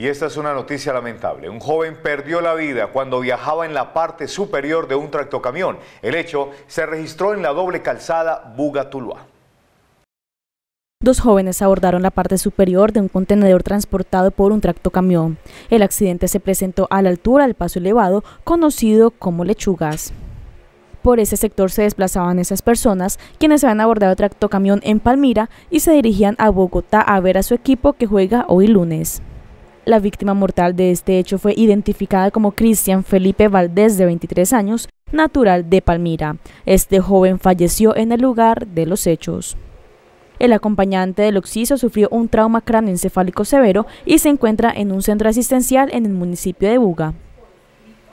Y esta es una noticia lamentable. Un joven perdió la vida cuando viajaba en la parte superior de un tractocamión. El hecho se registró en la doble calzada Tuluá. Dos jóvenes abordaron la parte superior de un contenedor transportado por un tractocamión. El accidente se presentó a la altura del paso elevado, conocido como lechugas. Por ese sector se desplazaban esas personas, quienes habían abordado tractocamión en Palmira y se dirigían a Bogotá a ver a su equipo que juega hoy lunes. La víctima mortal de este hecho fue identificada como Cristian Felipe Valdés, de 23 años, natural de Palmira. Este joven falleció en el lugar de los hechos. El acompañante del occiso sufrió un trauma cráneoencefálico severo y se encuentra en un centro asistencial en el municipio de Buga.